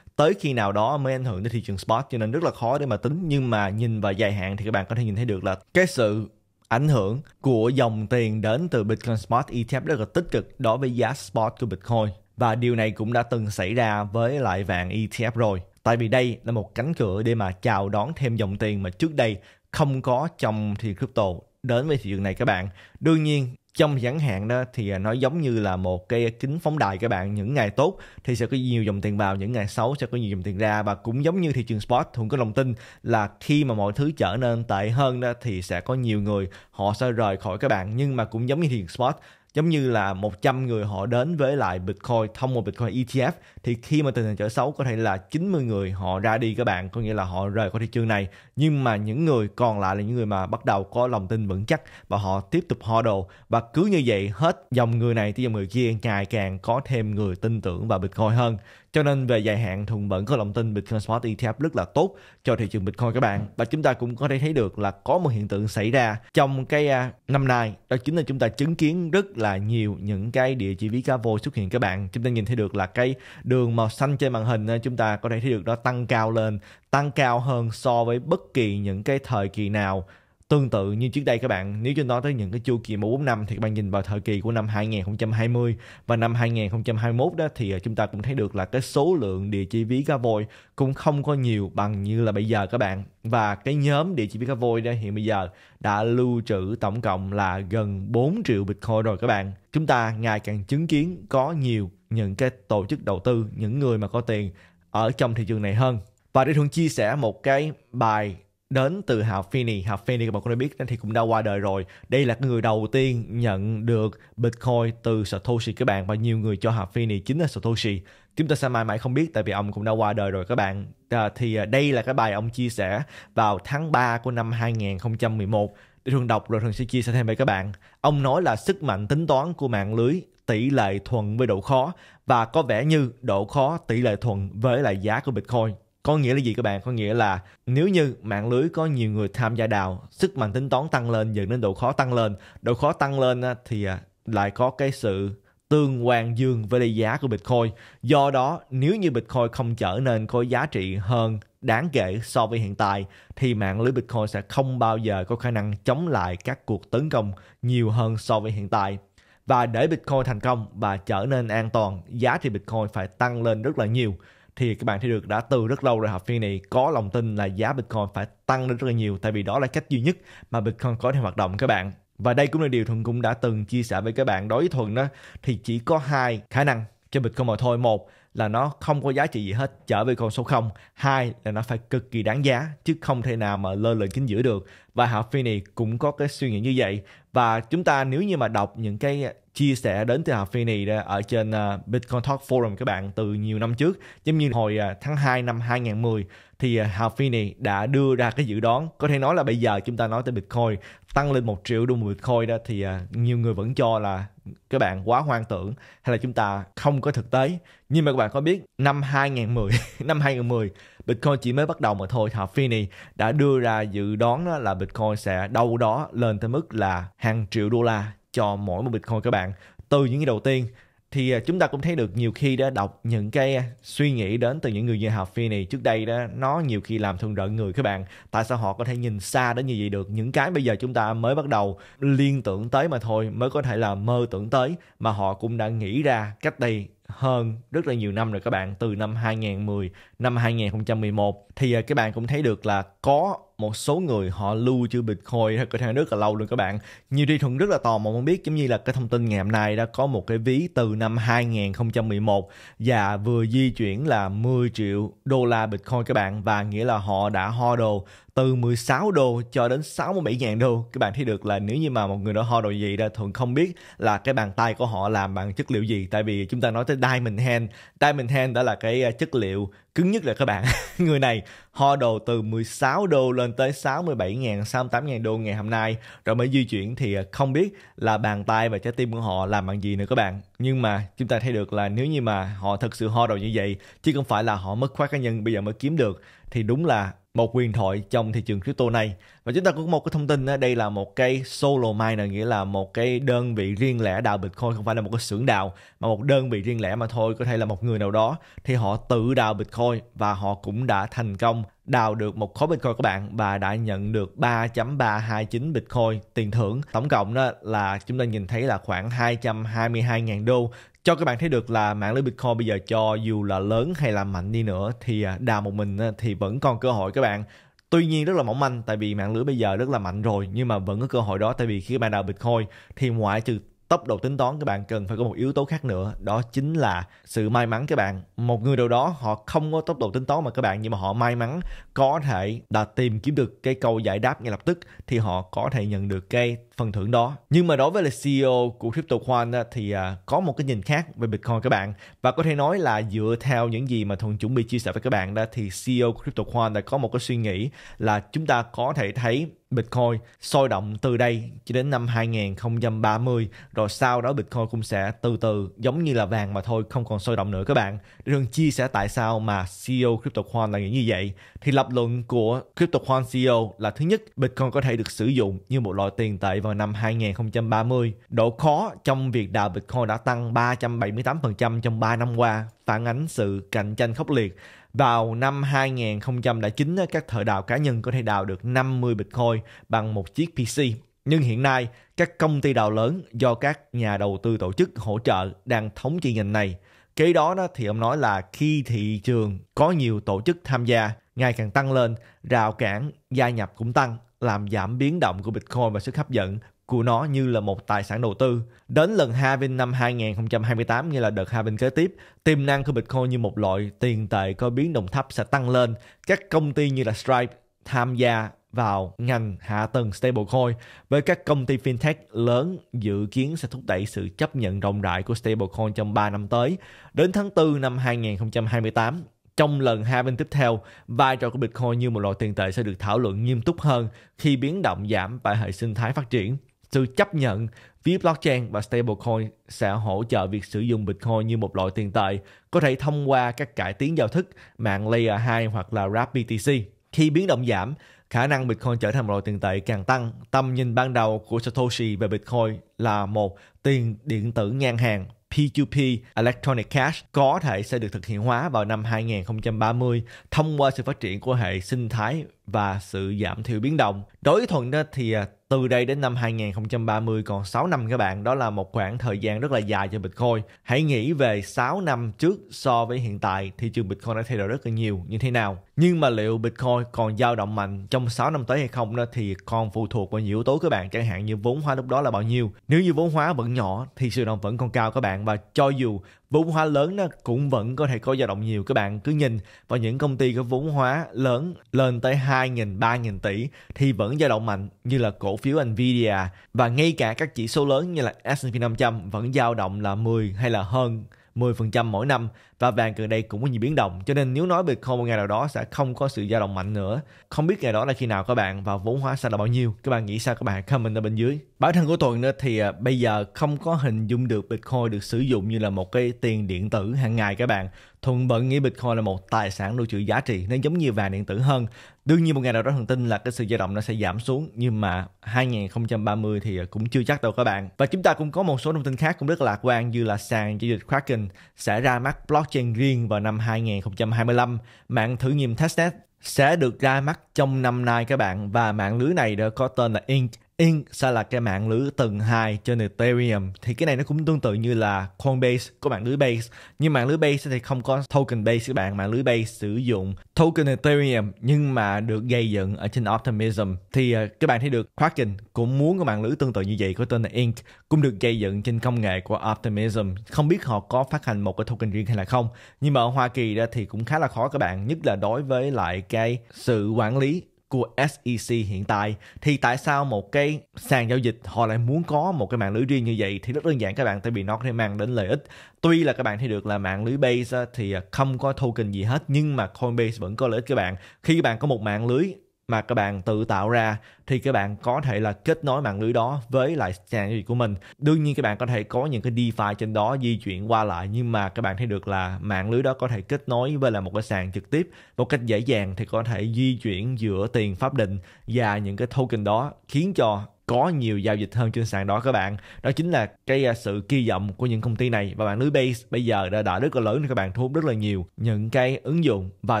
tới khi nào đó mới ảnh hưởng tới thị trường spot cho nên rất là khó để mà tính nhưng mà nhìn vào dài hạn thì các bạn có thể nhìn thấy được là cái sự ảnh hưởng của dòng tiền đến từ Bitcoin Spot ETF rất là tích cực đối với giá spot của Bitcoin và điều này cũng đã từng xảy ra với lại vàng ETF rồi. Tại vì đây là một cánh cửa để mà chào đón thêm dòng tiền mà trước đây không có trong thị crypto đến với thị trường này các bạn. Đương nhiên trong ngắn hạn đó thì à, nó giống như là một cái kính phóng đại các bạn những ngày tốt thì sẽ có nhiều dòng tiền vào những ngày xấu sẽ có nhiều dòng tiền ra và cũng giống như thị trường spot Thuận có lòng tin là khi mà mọi thứ trở nên tệ hơn đó thì sẽ có nhiều người họ sẽ rời khỏi các bạn nhưng mà cũng giống như thị trường spot giống như là 100 người họ đến với lại Bitcoin thông qua Bitcoin ETF thì khi mà tình hình trở xấu có thể là 90 người họ ra đi các bạn có nghĩa là họ rời khỏi thị trường này nhưng mà những người còn lại là những người mà bắt đầu có lòng tin vững chắc và họ tiếp tục hodl và cứ như vậy hết dòng người này tới dòng người kia ngày càng có thêm người tin tưởng vào Bitcoin hơn cho nên về dài hạn thùng vẫn có lòng tin Bitcoin Spot ETF rất là tốt cho thị trường Bitcoin các bạn và chúng ta cũng có thể thấy được là có một hiện tượng xảy ra trong cái à, năm nay đó chính là chúng ta chứng kiến rất là nhiều những cái địa chỉ ví cá vô xuất hiện các bạn chúng ta nhìn thấy được là cái đường màu xanh trên màn hình à, chúng ta có thể thấy được nó tăng cao lên tăng cao hơn so với bất kỳ những cái thời kỳ nào Tương tự như trước đây các bạn, nếu chúng ta tới những cái chu kỳ mỗi 4 năm thì các bạn nhìn vào thời kỳ của năm 2020 và năm 2021 đó thì ờ, chúng ta cũng thấy được là cái số lượng địa chỉ ví cá voi cũng không có nhiều bằng như là bây giờ các bạn. Và cái nhóm địa chỉ ví cá voi đó hiện bây giờ đã lưu trữ tổng cộng là gần 4 triệu Bitcoin rồi các bạn. Chúng ta ngày càng chứng kiến có nhiều những cái tổ chức đầu tư, những người mà có tiền ở trong thị trường này hơn. Và để Thuận chia sẻ một cái bài đến từ Hal Finney. Hal Finney các bạn cũng đã biết thì cũng đã qua đời rồi. Đây là người đầu tiên nhận được Bitcoin từ Satoshi các bạn và nhiều người cho Hal Finney chính là Satoshi. Chúng ta sẽ mãi mãi không biết tại vì ông cũng đã qua đời rồi các bạn. À, thì à, đây là cái bài ông chia sẻ vào tháng 3 của năm 2011. Để thường đọc rồi thường sẽ chia sẻ thêm với các bạn. Ông nói là sức mạnh tính toán của mạng lưới tỷ lệ thuận với độ khó và có vẻ như độ khó tỷ lệ thuận với lại giá của Bitcoin có nghĩa là gì các bạn có nghĩa là nếu như mạng lưới có nhiều người tham gia đào sức mạnh tính toán tăng lên dẫn đến độ khó tăng lên độ khó tăng lên thì à, lại có cái sự tương quan dương với giá của Bitcoin. Do đó, nếu như Bitcoin không trở nên có giá trị hơn đáng kể so với hiện tại thì mạng lưới Bitcoin sẽ không bao giờ có khả năng chống lại các cuộc tấn công nhiều hơn so với hiện tại. Và để Bitcoin thành công và trở nên an toàn, giá trị Bitcoin phải tăng lên rất là nhiều thì các bạn thấy được đã từ rất lâu rồi học viên này có lòng tin là giá Bitcoin phải tăng lên rất là nhiều tại vì đó là cách duy nhất mà Bitcoin có thể hoạt động các bạn. Và đây cũng là điều thuận cũng đã từng chia sẻ với các bạn đối với thuận đó thì chỉ có hai khả năng cho Bitcoin mà thôi. Một là nó không có giá trị gì hết trở về con số 0. Hai là nó phải cực kỳ đáng giá chứ không thể nào mà lơ lửng chính giữa được. Và học này cũng có cái suy nghĩ như vậy và chúng ta nếu như mà đọc những cái à, chia sẻ đến từ học Phi ở trên à, Bitcoin Talk Forum các bạn từ nhiều năm trước giống như hồi à, tháng 2 năm 2010 thì học Hà đã đưa ra cái dự đoán có thể nói là bây giờ chúng ta nói tới Bitcoin tăng lên một triệu đô một Bitcoin đó thì nhiều người vẫn cho là các bạn quá hoang tưởng hay là chúng ta không có thực tế nhưng mà các bạn có biết năm 2010 năm 2010 Bitcoin chỉ mới bắt đầu mà thôi Thà Fini đã đưa ra dự đoán đó là Bitcoin sẽ đâu đó lên tới mức là hàng triệu đô la cho mỗi một Bitcoin các bạn từ những cái đầu tiên thì à, chúng ta cũng thấy được nhiều khi đã đọc những cái à, suy nghĩ đến từ những người như Hà Phi này trước đây đó nó nhiều khi làm thương rợn người các bạn tại sao họ có thể nhìn xa đến như vậy được những cái bây giờ chúng ta mới bắt đầu liên tưởng tới mà thôi mới có thể là mơ tưởng tới mà họ cũng đã nghĩ ra cách đây hơn rất là nhiều năm rồi các bạn từ năm 2010 năm 2011 thì à, các bạn cũng thấy được là có một số người họ lưu trữ Bitcoin của thằng rất là lâu luôn các bạn. Nhiều đi thuận rất là tò mò muốn biết giống như là cái thông tin ngày hôm nay đã có một cái ví từ năm 2011 và vừa di chuyển là 10 triệu đô la Bitcoin các bạn và nghĩa là họ đã ho đồ từ 16 đô cho đến 67 ngàn đô các bạn thấy được là nếu như mà một người đó ho đồ gì ra thường không biết là cái bàn tay của họ làm bằng chất liệu gì tại vì chúng ta nói tới diamond hand Diamond Hand đã là cái à, chất liệu cứng nhất rồi các bạn. Người này ho đồ từ 16 đô lên tới 67 ngàn, 68 ngàn đô ngày hôm nay. Rồi mới di chuyển thì à, không biết là bàn tay và trái tim của họ làm bằng gì nữa các bạn. Nhưng mà chúng ta thấy được là nếu như mà họ thật sự ho đồ như vậy, chứ không phải là họ mất khoát cá nhân bây giờ mới kiếm được thì đúng là một quyền thoại trong thị trường crypto này và chúng ta cũng có một cái thông tin đây là một cái solo miner nghĩa là một cái đơn vị riêng lẻ đào bitcoin không phải là một cái xưởng đào mà một đơn vị riêng lẻ mà thôi có thể là một người nào đó thì họ tự đào bitcoin và họ cũng đã thành công đào được một khối bitcoin các bạn và đã nhận được 3.329 bitcoin tiền thưởng tổng cộng đó là chúng ta nhìn thấy là khoảng 222.000 đô cho các bạn thấy được là mạng lưới Bitcoin bây giờ cho dù là lớn hay là mạnh đi nữa thì à, đào một mình à, thì vẫn còn cơ hội các bạn tuy nhiên rất là mỏng manh tại vì mạng lưới bây giờ rất là mạnh rồi nhưng mà vẫn có cơ hội đó tại vì khi các bạn đào Bitcoin thì ngoại trừ tốc độ tính toán các bạn cần phải có một yếu tố khác nữa đó chính là sự may mắn các bạn một người đâu đó họ không có tốc độ tính toán mà các bạn nhưng mà họ may mắn có thể đã tìm kiếm được cái câu giải đáp ngay lập tức thì họ có thể nhận được cái phần thưởng đó. Nhưng mà đối với là CEO của CryptoQuant thì à, có một cái nhìn khác về Bitcoin các bạn và có thể nói là dựa theo những gì mà Thuận chuẩn bị chia sẻ với các bạn đó thì CEO của CryptoQuant đã có một cái suy nghĩ là chúng ta có thể thấy Bitcoin sôi động từ đây cho đến năm 2030 rồi sau đó Bitcoin cũng sẽ từ từ giống như là vàng mà thôi không còn sôi động nữa các bạn. Đường chia sẻ tại sao mà CEO CryptoQuant là nghĩ như vậy thì lập luận của CryptoQuant CEO là thứ nhất Bitcoin có thể được sử dụng như một loại tiền tệ vào vào năm 2030. Độ khó trong việc đào Bitcoin đã tăng 378% trong 3 năm qua, phản ánh sự cạnh tranh khốc liệt. Vào năm 2009, các thợ đào cá nhân có thể đào được 50 Bitcoin bằng một chiếc PC. Nhưng hiện nay, các công ty đào lớn do các nhà đầu tư tổ chức hỗ trợ đang thống trị ngành này. Kế đó thì ông nói là khi thị trường có nhiều tổ chức tham gia, ngày càng tăng lên, rào cản gia nhập cũng tăng làm giảm biến động của Bitcoin và sức hấp dẫn của nó như là một tài sản đầu tư. Đến lần halving năm 2028 nghĩa là đợt halving kế tiếp, tiềm năng của Bitcoin như một loại tiền tệ có biến động thấp sẽ tăng lên. Các công ty như là Stripe tham gia vào ngành hạ tầng stablecoin với các công ty fintech lớn dự kiến sẽ thúc đẩy sự chấp nhận rộng rãi của stablecoin trong 3 năm tới. Đến tháng 4 năm 2028, trong lần hai bên tiếp theo, vai trò của Bitcoin như một loại tiền tệ sẽ được thảo luận nghiêm túc hơn khi biến động giảm và hệ sinh thái phát triển. Sự chấp nhận ví blockchain và stablecoin sẽ hỗ trợ việc sử dụng Bitcoin như một loại tiền tệ, có thể thông qua các cải tiến giao thức mạng Layer 2 hoặc là Wrap BTC. Khi biến động giảm, khả năng Bitcoin trở thành một loại tiền tệ càng tăng. Tầm nhìn ban đầu của Satoshi về Bitcoin là một tiền điện tử ngang hàng P2P Electronic Cash có thể sẽ được thực hiện hóa vào năm 2030 thông qua sự phát triển của hệ sinh thái và sự giảm thiểu biến động. Đối với Thuận đó thì à, từ đây đến năm 2030 còn 6 năm các bạn, đó là một khoảng thời gian rất là dài cho Bitcoin. Hãy nghĩ về 6 năm trước so với hiện tại thị trường Bitcoin đã thay đổi rất là nhiều như thế nào. Nhưng mà liệu Bitcoin còn dao động mạnh trong 6 năm tới hay không đó thì còn phụ thuộc vào nhiều yếu tố các bạn, chẳng hạn như vốn hóa lúc đó là bao nhiêu. Nếu như vốn hóa vẫn nhỏ thì sự động vẫn còn cao các bạn và cho dù vốn hóa lớn nó cũng vẫn có thể có dao động nhiều các bạn cứ nhìn vào những công ty có vốn hóa lớn lên tới 2.000 3.000 tỷ thì vẫn dao động mạnh như là cổ phiếu Nvidia và ngay cả các chỉ số lớn như là S&P 500 vẫn dao động là 10 hay là hơn 10% mỗi năm và vàng gần đây cũng có nhiều biến động cho nên nếu nói Bitcoin một ngày nào đó sẽ không có sự dao động mạnh nữa không biết ngày đó là khi nào các bạn và vốn hóa sẽ là bao nhiêu các bạn nghĩ sao các bạn comment ở bên dưới bản thân của tuần nữa thì à, bây giờ không có hình dung được Bitcoin được sử dụng như là một cái tiền điện tử hàng ngày các bạn thuận bận nghĩ Bitcoin là một tài sản lưu trữ giá trị nó giống như vàng điện tử hơn đương nhiên một ngày nào đó thần tin là cái sự dao động nó sẽ giảm xuống nhưng mà 2030 thì à, cũng chưa chắc đâu các bạn và chúng ta cũng có một số thông tin khác cũng rất là lạc quan như là sàn giao dịch Kraken sẽ ra mắt blockchain blockchain riêng vào năm 2025, mạng thử nghiệm testnet sẽ được ra mắt trong năm nay các bạn và mạng lưới này đã có tên là Ink Ink sẽ là cái mạng lưới tầng 2 trên Ethereum thì cái này nó cũng tương tự như là Coinbase có mạng lưới base nhưng mạng lưới base thì không có token base các bạn mạng lưới base sử dụng token Ethereum nhưng mà được gây dựng ở trên Optimism thì à, các bạn thấy được Kraken cũng muốn có mạng lưới tương tự như vậy có tên là Ink cũng được gây dựng trên công nghệ của Optimism không biết họ có phát hành một cái token riêng hay là không nhưng mà ở Hoa Kỳ đó thì cũng khá là khó các bạn nhất là đối với lại cái sự quản lý của SEC hiện tại thì tại sao một cái sàn giao dịch họ lại muốn có một cái mạng lưới riêng như vậy thì rất đơn giản các bạn tại vì nó có thể mang đến lợi ích tuy là các bạn thấy được là mạng lưới base thì không có token gì hết nhưng mà Coinbase vẫn có lợi ích các bạn khi các bạn có một mạng lưới mà các bạn tự tạo ra thì các bạn có thể là kết nối mạng lưới đó với lại sàn giao dịch của mình đương nhiên các bạn có thể có những cái DeFi trên đó di chuyển qua lại nhưng mà các bạn thấy được là mạng lưới đó có thể kết nối với là một cái sàn trực tiếp một cách dễ dàng thì có thể di chuyển giữa tiền pháp định và những cái token đó khiến cho có nhiều giao dịch hơn trên sàn đó các bạn đó chính là cái à, sự kỳ vọng của những công ty này và mạng lưới base bây giờ đã, đã rất là lớn nên các bạn thu hút rất là nhiều những cái ứng dụng và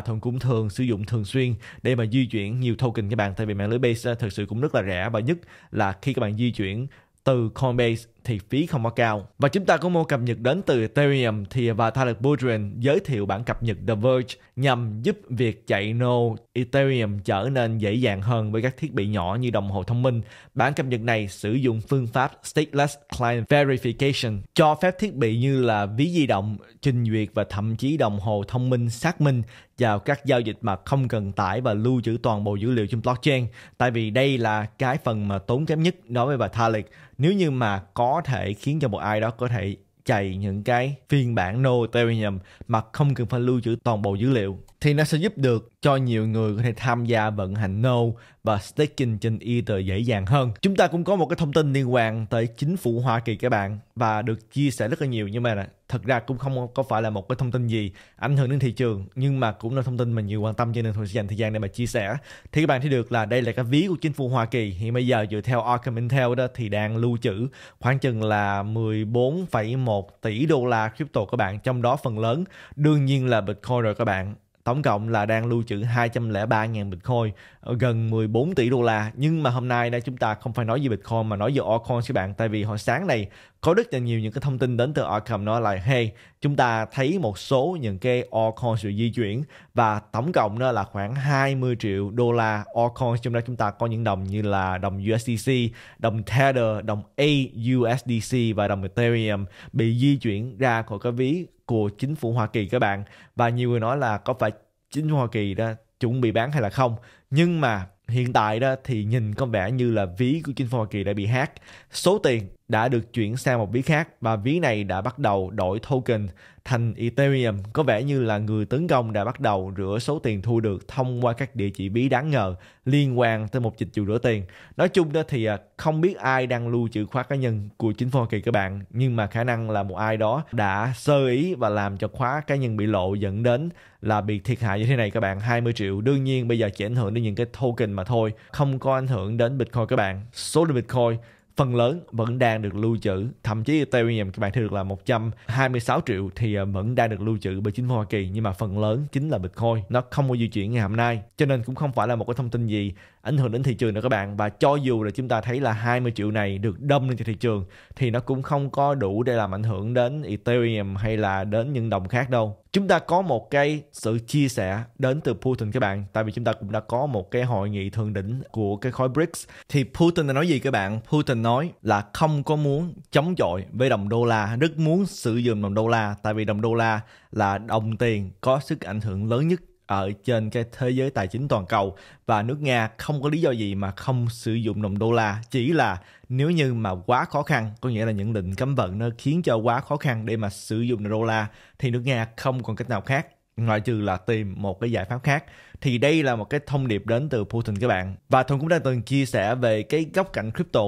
thường cũng thường sử dụng thường xuyên để mà di chuyển nhiều token các bạn tại vì mạng lưới base à, thực sự cũng rất là rẻ và nhất là khi các bạn di chuyển từ Coinbase thì phí không có cao. Và chúng ta có mua cập nhật đến từ Ethereum thì và Tyler Boudreau giới thiệu bản cập nhật The Verge nhằm giúp việc chạy node Ethereum trở nên dễ dàng hơn với các thiết bị nhỏ như đồng hồ thông minh. Bản cập nhật này sử dụng phương pháp Stateless Client Verification cho phép thiết bị như là ví di động, trình duyệt và thậm chí đồng hồ thông minh xác minh vào các giao dịch mà không cần tải và lưu trữ toàn bộ dữ liệu trên blockchain. Tại vì đây là cái phần mà tốn kém nhất đối với Vitalik. Nếu như mà có có thể khiến cho một ai đó có thể chạy những cái phiên bản no Ethereum mà không cần phải lưu trữ toàn bộ dữ liệu thì nó sẽ giúp được cho nhiều người có thể tham gia vận hành node và staking trên Ether dễ dàng hơn. Chúng ta cũng có một cái thông tin liên quan tới chính phủ Hoa Kỳ các bạn và được chia sẻ rất là nhiều nhưng mà là, thật ra cũng không có phải là một cái thông tin gì ảnh hưởng đến thị trường nhưng mà cũng là thông tin mà nhiều quan tâm cho nên tôi sẽ dành thời gian để mà chia sẻ. Thì các bạn thấy được là đây là cái ví của chính phủ Hoa Kỳ hiện bây giờ dựa theo Arkham Intel đó thì đang lưu trữ khoảng chừng là 14,1 tỷ đô la crypto các bạn trong đó phần lớn đương nhiên là Bitcoin rồi các bạn Tổng cộng là đang lưu trữ 203.000 Bitcoin, ờ, gần 14 tỷ đô la. Nhưng mà hôm nay đây chúng ta không phải nói về Bitcoin mà nói về altcoin các bạn. Tại vì hồi sáng này có rất là nhiều những cái thông tin đến từ Arkham nói là hey, chúng ta thấy một số những cái altcoin sự di chuyển và tổng cộng đó là khoảng 20 triệu đô la altcoin trong đó chúng ta có những đồng như là đồng USDC, đồng Tether, đồng AUSDC và đồng Ethereum bị di chuyển ra khỏi cái ví của chính phủ Hoa Kỳ các bạn và nhiều người nói là có phải chính phủ Hoa Kỳ đã chuẩn bị bán hay là không nhưng mà hiện tại đó thì nhìn có vẻ như là ví của chính phủ Hoa Kỳ đã bị hack số tiền đã được chuyển sang một ví khác và ví này đã bắt đầu đổi token thành Ethereum. Có vẻ như là người tấn công đã bắt đầu rửa số tiền thu được thông qua các địa chỉ ví đáng ngờ liên quan tới một dịch vụ rửa tiền. Nói chung đó thì à, không biết ai đang lưu trữ khóa cá nhân của chính phủ Hoa Kỳ các bạn, nhưng mà khả năng là một ai đó đã sơ ý và làm cho khóa cá nhân bị lộ dẫn đến là bị thiệt hại như thế này các bạn 20 triệu đương nhiên bây giờ chỉ ảnh hưởng đến những cái token mà thôi không có ảnh hưởng đến bitcoin các bạn số lượng bitcoin phần lớn vẫn đang được lưu trữ thậm chí Ethereum các bạn thấy được là 126 triệu thì à, vẫn đang được lưu trữ bởi chính phủ Hoa Kỳ nhưng mà phần lớn chính là Bitcoin nó không có di chuyển ngày hôm nay cho nên cũng không phải là một cái thông tin gì ảnh hưởng đến thị trường nữa các bạn và cho dù là chúng ta thấy là 20 triệu này được đâm lên cho thị trường thì nó cũng không có đủ để làm ảnh hưởng đến Ethereum hay là đến những đồng khác đâu chúng ta có một cái sự chia sẻ đến từ Putin các bạn tại vì chúng ta cũng đã có một cái hội nghị thượng đỉnh của cái khối BRICS thì Putin đã nói gì các bạn Putin nói là không có muốn chống chọi với đồng đô la rất muốn sử dụng đồng đô la tại vì đồng đô la là đồng tiền có sức ảnh hưởng lớn nhất ở trên cái thế giới tài chính toàn cầu và nước Nga không có lý do gì mà không sử dụng đồng đô la chỉ là nếu như mà quá khó khăn có nghĩa là những lệnh cấm vận nó khiến cho quá khó khăn để mà sử dụng đồng đô la thì nước Nga không còn cách nào khác ngoại trừ là tìm một cái giải pháp khác thì đây là một cái thông điệp đến từ Putin các bạn và Thuận cũng đã từng chia sẻ về cái góc cạnh crypto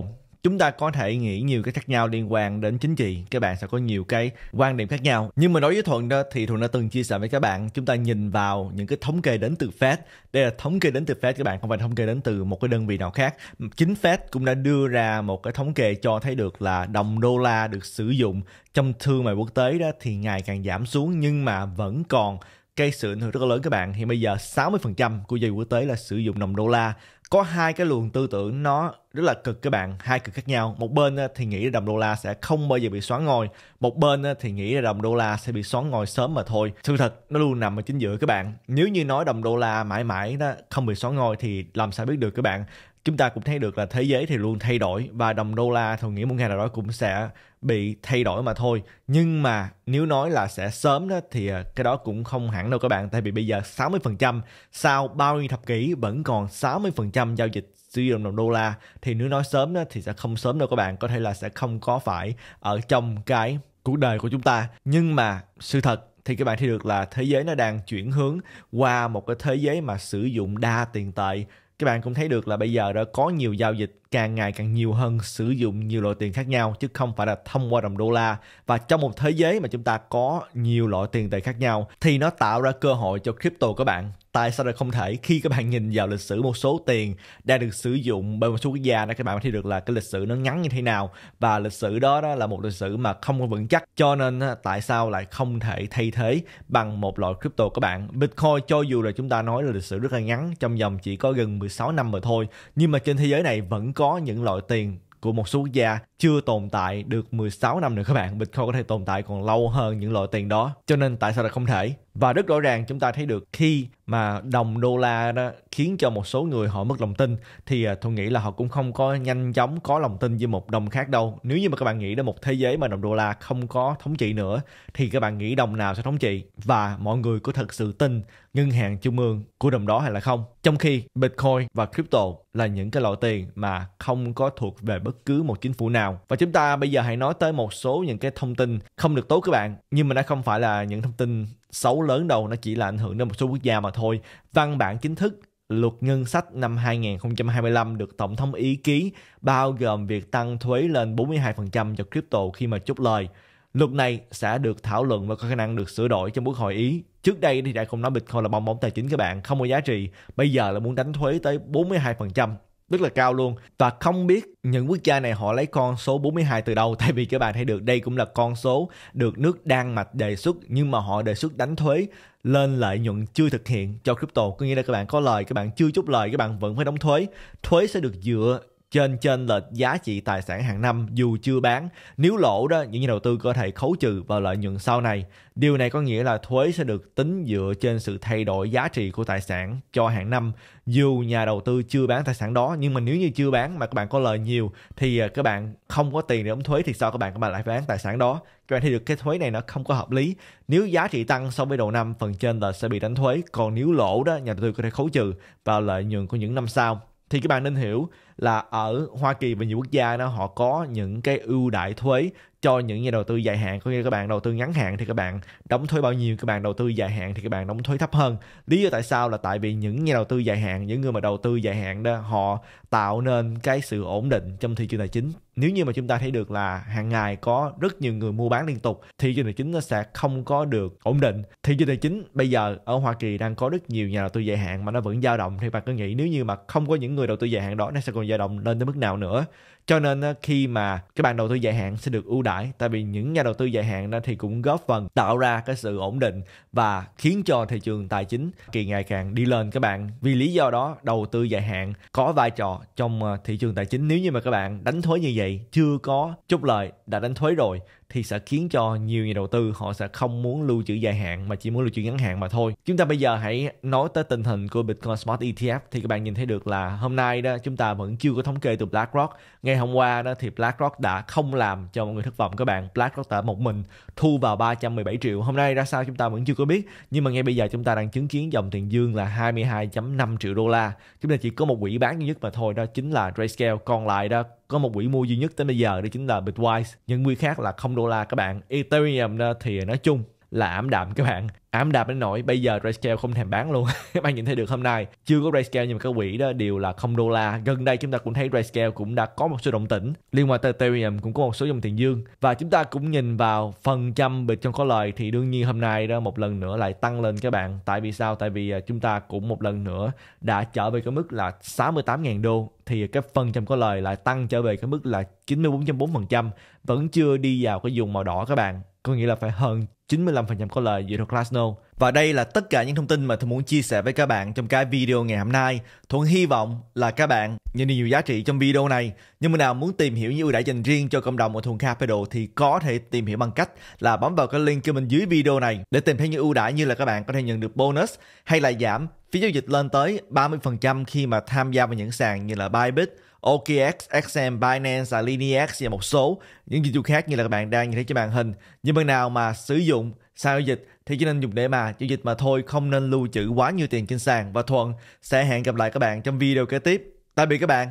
chúng ta có thể nghĩ nhiều cái khác nhau liên quan đến chính trị các bạn sẽ có nhiều cái quan điểm khác nhau nhưng mà đối với thuận đó thì thuận đã từng chia sẻ với các bạn chúng ta nhìn vào những cái thống kê đến từ fed đây là thống kê đến từ fed các bạn không phải thống kê đến từ một cái đơn vị nào khác chính fed cũng đã đưa ra một cái thống kê cho thấy được là đồng đô la được sử dụng trong thương mại quốc tế đó thì ngày càng giảm xuống nhưng mà vẫn còn gây sự ảnh hưởng rất là lớn các bạn. thì bây giờ 60% của giao quốc tế là sử dụng đồng đô la có hai cái luồng tư tưởng nó rất là cực các bạn hai cực khác nhau một bên ờ, thì nghĩ đồng đô la sẽ không bao giờ bị xóa ngồi một bên ờ, thì nghĩ là đồng đô la sẽ bị xóa ngồi sớm mà thôi sự thật nó luôn nằm ở chính giữa các bạn nếu như nói đồng đô la mãi mãi nó không bị xóa ngồi thì làm sao biết được các bạn chúng ta cũng thấy được là thế giới thì luôn thay đổi và đồng đô la tôi nghĩ một ngày nào đó cũng sẽ bị thay đổi mà thôi nhưng mà nếu nói là sẽ sớm đó thì à, cái đó cũng không hẳn đâu các bạn tại vì bây giờ 60% sau bao nhiêu thập kỷ vẫn còn 60% giao dịch sử dụng đồng đô la thì nếu nói sớm đó thì sẽ không sớm đâu các bạn có thể là sẽ không có phải ở trong cái cuộc đời của chúng ta nhưng mà sự thật thì các bạn thấy được là thế giới nó đang chuyển hướng qua một cái thế giới mà sử dụng đa tiền tệ các bạn cũng thấy được là bây giờ đã có nhiều giao dịch càng ngày càng nhiều hơn sử dụng nhiều loại tiền khác nhau chứ không phải là thông qua đồng đô la và trong một thế giới mà chúng ta có nhiều loại tiền tệ khác nhau thì nó tạo ra cơ hội cho crypto các bạn tại sao lại không thể khi các bạn nhìn vào lịch sử một số tiền đang được sử dụng bởi một số quốc gia đó các bạn thấy được là cái lịch sử nó ngắn như thế nào và lịch sử đó đó là một lịch sử mà không có vững chắc cho nên tại sao lại không thể thay thế bằng một loại crypto các bạn bitcoin cho dù là chúng ta nói là lịch sử rất là ngắn trong vòng chỉ có gần 16 năm mà thôi nhưng mà trên thế giới này vẫn có những loại tiền của một số quốc gia chưa tồn tại được 16 năm nữa các bạn. Bitcoin có thể tồn tại còn lâu hơn những loại tiền đó. Cho nên tại sao là không thể? Và rất rõ ràng chúng ta thấy được khi mà đồng đô la đó khiến cho một số người họ mất lòng tin thì à, tôi nghĩ là họ cũng không có nhanh chóng có lòng tin với một đồng khác đâu. Nếu như mà các bạn nghĩ đến một thế giới mà đồng đô la không có thống trị nữa thì các bạn nghĩ đồng nào sẽ thống trị và mọi người có thật sự tin ngân hàng trung ương của đồng đó hay là không. Trong khi Bitcoin và crypto là những cái loại tiền mà không có thuộc về bất cứ một chính phủ nào nào và chúng ta bây giờ hãy nói tới một số những cái thông tin không được tốt các bạn nhưng mà nó không phải là những thông tin xấu lớn đâu nó chỉ là ảnh hưởng đến một số quốc gia mà thôi văn bản chính thức luật ngân sách năm 2025 được Tổng thống ý ký bao gồm việc tăng thuế lên 42% cho crypto khi mà chốt lời. Luật này sẽ được thảo luận và có khả năng được sửa đổi trong Quốc hội Ý. Trước đây thì đã không nói Bitcoin là bong bóng tài chính các bạn, không có giá trị. Bây giờ là muốn đánh thuế tới 42% rất là cao luôn và không biết những quốc gia này họ lấy con số 42 từ đâu tại vì các bạn thấy được đây cũng là con số được nước Đan Mạch đề xuất nhưng mà họ đề xuất đánh thuế lên lợi nhuận chưa thực hiện cho crypto có nghĩa là các bạn có lời các bạn chưa chút lời các bạn vẫn phải đóng thuế thuế sẽ được dựa trên trên lệch giá trị tài sản hàng năm dù chưa bán. Nếu lỗ đó, những nhà đầu tư có thể khấu trừ vào lợi nhuận sau này. Điều này có nghĩa là thuế sẽ được tính dựa trên sự thay đổi giá trị của tài sản cho hàng năm. Dù nhà đầu tư chưa bán tài sản đó, nhưng mà nếu như chưa bán mà các bạn có lời nhiều thì à, các bạn không có tiền để đóng thuế thì sao các bạn các bạn lại bán tài sản đó. Các bạn thấy được cái thuế này nó không có hợp lý. Nếu giá trị tăng so với đầu năm, phần trên là sẽ bị đánh thuế. Còn nếu lỗ đó, nhà đầu tư có thể khấu trừ vào lợi nhuận của những năm sau thì các bạn nên hiểu là ở Hoa Kỳ và nhiều quốc gia đó họ có những cái ưu đại thuế cho những nhà đầu tư dài hạn có nghĩa các bạn đầu tư ngắn hạn thì các bạn đóng thuế bao nhiêu các bạn đầu tư dài hạn thì các bạn đóng thuế thấp hơn lý do tại sao là tại vì những nhà đầu tư dài hạn những người mà đầu tư dài hạn đó họ tạo nên cái sự ổn định trong thị trường tài chính nếu như mà chúng ta thấy được là hàng ngày có rất nhiều người mua bán liên tục thì trường tài chính nó sẽ không có được ổn định thì trường tài chính bây giờ ở Hoa Kỳ đang có rất nhiều nhà đầu tư dài hạn mà nó vẫn dao động thì bạn cứ nghĩ nếu như mà không có những người đầu tư dài hạn đó nó sẽ còn dao động lên tới mức nào nữa cho nên khi mà các bạn đầu tư dài hạn sẽ được ưu đãi tại vì những nhà đầu tư dài hạn đó thì cũng góp phần tạo ra cái sự ổn định và khiến cho thị trường tài chính kỳ ngày càng đi lên các bạn vì lý do đó đầu tư dài hạn có vai trò trong ờ, thị trường tài chính nếu như mà các bạn đánh thuế như vậy vậy chưa có chốt lợi đã đánh thuế rồi thì sẽ khiến cho nhiều nhà đầu tư họ sẽ không muốn lưu trữ dài hạn mà chỉ muốn lưu trữ ngắn hạn mà thôi. Chúng ta bây giờ hãy nói tới tình hình của Bitcoin smart ETF thì các bạn nhìn thấy được là hôm nay đó chúng ta vẫn chưa có thống kê từ BlackRock. Ngày hôm qua đó thì BlackRock đã không làm cho mọi người thất vọng các bạn. BlackRock đã một mình thu vào 317 triệu. Hôm nay ra sao chúng ta vẫn chưa có biết nhưng mà ngay bây giờ chúng ta đang chứng kiến dòng tiền dương là 22.5 triệu đô la. Chúng ta chỉ có một quỹ bán duy nhất mà thôi đó chính là Grayscale còn lại đó có một quỹ mua duy nhất tới bây giờ đó chính là Bitwise những quỹ khác là không đô la các bạn Ethereum thì nói chung là ảm đạm các bạn ảm đạm đến nỗi bây giờ Grayscale không thèm bán luôn các bạn nhìn thấy được hôm nay chưa có Grayscale nhưng mà các quỹ đó đều là không đô la gần đây chúng ta cũng thấy Grayscale cũng đã có một số động tĩnh liên quan tới Ethereum cũng có một số dòng tiền dương và chúng ta cũng nhìn vào phần trăm bịt trong có lời thì đương nhiên hôm nay đó một lần nữa lại tăng lên các bạn tại vì sao tại vì à, chúng ta cũng một lần nữa đã trở về cái mức là 68.000 đô thì cái phần trăm có lời lại tăng trở về cái mức là 94.4% vẫn chưa đi vào cái vùng màu đỏ các bạn có nghĩa là phải hơn 95% có lời dựa theo Classno. Và đây là tất cả những thông tin mà tôi muốn chia sẻ với các bạn trong cái video ngày hôm nay. Thuận hy vọng là các bạn nhận được nhiều giá trị trong video này. Nhưng mà nào muốn tìm hiểu những ưu đãi dành riêng cho cộng đồng của Thuận Capital thì có thể tìm hiểu bằng cách là bấm vào cái link bên dưới video này để tìm thấy những ưu đãi như là các bạn có thể nhận được bonus hay là giảm phí giao dịch lên tới 30% khi mà tham gia vào những sàn như là Bybit, OKX, XM, Binance, là Lineax và một số những dịch vụ khác như là các bạn đang nhìn thấy trên màn hình. Nhưng bên nào mà sử dụng sao giao dịch thì chỉ nên dùng để mà giao dịch mà thôi, không nên lưu trữ quá nhiều tiền trên sàn. Và Thuận sẽ hẹn gặp lại các bạn trong video kế tiếp. Tạm biệt các bạn.